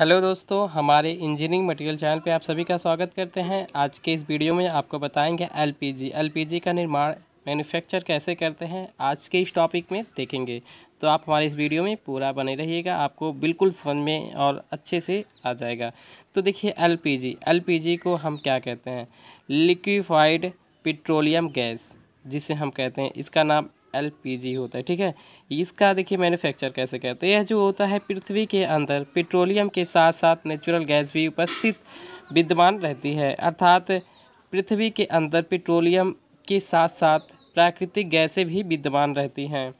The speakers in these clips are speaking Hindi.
हेलो दोस्तों हमारे इंजीनियरिंग मटेरियल चैनल पे आप सभी का स्वागत करते हैं आज के इस वीडियो में आपको बताएंगे एलपीजी एलपीजी का निर्माण मैन्युफैक्चर कैसे करते हैं आज के इस टॉपिक में देखेंगे तो आप हमारे इस वीडियो में पूरा बने रहिएगा आपको बिल्कुल समझ में और अच्छे से आ जाएगा तो देखिए एल पी को हम क्या कहते हैं लिक्विफाइड पेट्रोलियम गैस जिसे हम कहते हैं इसका नाम एलपीजी होता है ठीक है इसका देखिए मैन्युफैक्चर कैसे करते हैं यह जो होता है पृथ्वी के अंदर पेट्रोलियम के साथ साथ नेचुरल गैस भी उपस्थित विद्यमान रहती है अर्थात पृथ्वी के अंदर पेट्रोलियम के साथ साथ प्राकृतिक गैसें भी विद्यमान रहती हैं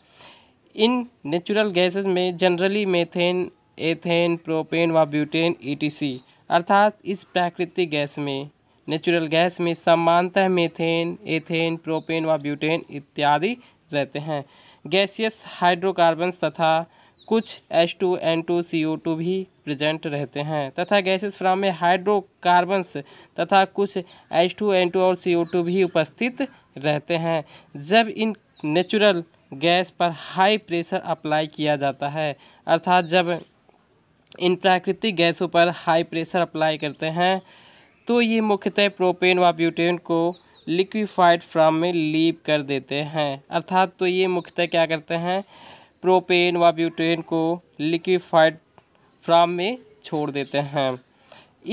इन नेचुरल गैसेस में जनरली मेथेन एथेन प्रोपेन व ब्यूटेन ईटीसी अर्थात इस प्राकृतिक गैस में नेचुरल गैस में समानतः मेथेन एथेन प्रोपेन व ब्यूटेन इत्यादि रहते हैं गैसियस हाइड्रोकार्बन्स तथा कुछ H two N two C O two भी प्रेजेंट रहते हैं तथा गैसेस फ्राम में हाइड्रोकार्बन्स तथा कुछ एच टू एन टू और सी ओ टू भी उपस्थित रहते हैं जब इन नेचुरल गैस पर हाई प्रेशर अप्लाई किया जाता है अर्थात जब इन प्राकृतिक गैसों पर हाई प्रेशर अप्लाई करते हैं तो ये मुख्यतः प्रोपेन व ब्यूटेन को लिक्विफाइड फ्राम में लीप कर देते हैं अर्थात तो ये मुख्यतः क्या करते हैं प्रोपेन व ब्यूटेन को लिक्विफाइड फ्राम में छोड़ देते हैं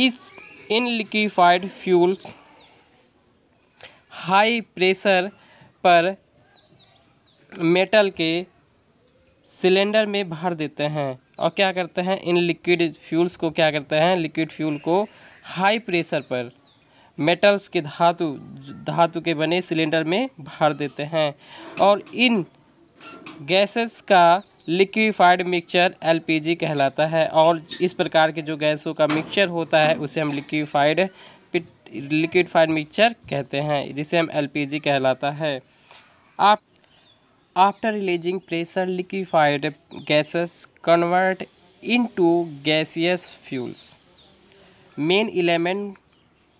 इस इन लिक्विफाइड फ्यूल्स हाई प्रेशर पर मेटल के सिलेंडर में भर देते हैं और क्या करते हैं इन लिक्विड फ्यूल्स को क्या करते हैं लिक्विड फ्यूल को हाई प्रेशर पर मेटल्स के धातु धातु के बने सिलेंडर में भर देते हैं और इन गैसेस का लिक्विफाइड मिक्सचर एलपीजी कहलाता है और इस प्रकार के जो गैसों का मिक्सचर होता है उसे हम लिक्विफाइड लिक्विफाइड मिक्सचर कहते हैं जिसे हम एलपीजी कहलाता है आप after releasing pressure liquefied gases convert into gaseous fuels main element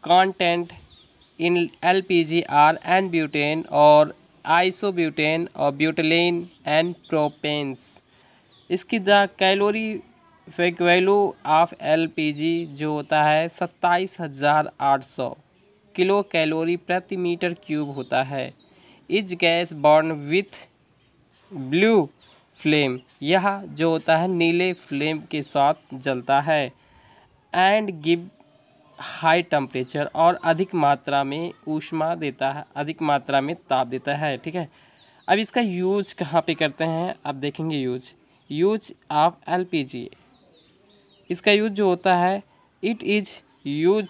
L P G are n butane और आइसोब्यूटेन और ब्यूटेलिन एंड प्रोपेंस इसकी the calorific value of LPG जो होता है सत्ताईस हज़ार आठ सौ किलो कैलोरी प्रति मीटर क्यूब होता है is gas born with blue flame यह जो होता है नीले फ्लेम के साथ जलता है एंड गिव हाई टम्परेचर और अधिक मात्रा में ऊष्मा देता है अधिक मात्रा में ताप देता है ठीक है अब इसका यूज कहाँ पे करते हैं आप देखेंगे यूज यूज ऑफ एलपीजी इसका यूज जो होता है it is use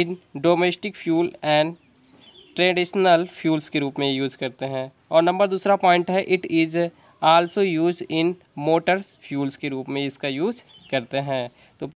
in domestic fuel and traditional fuels के रूप में यूज़ करते हैं और नंबर दूसरा पॉइंट है it is also use in motor fuels के रूप में इसका यूज़ करते हैं तो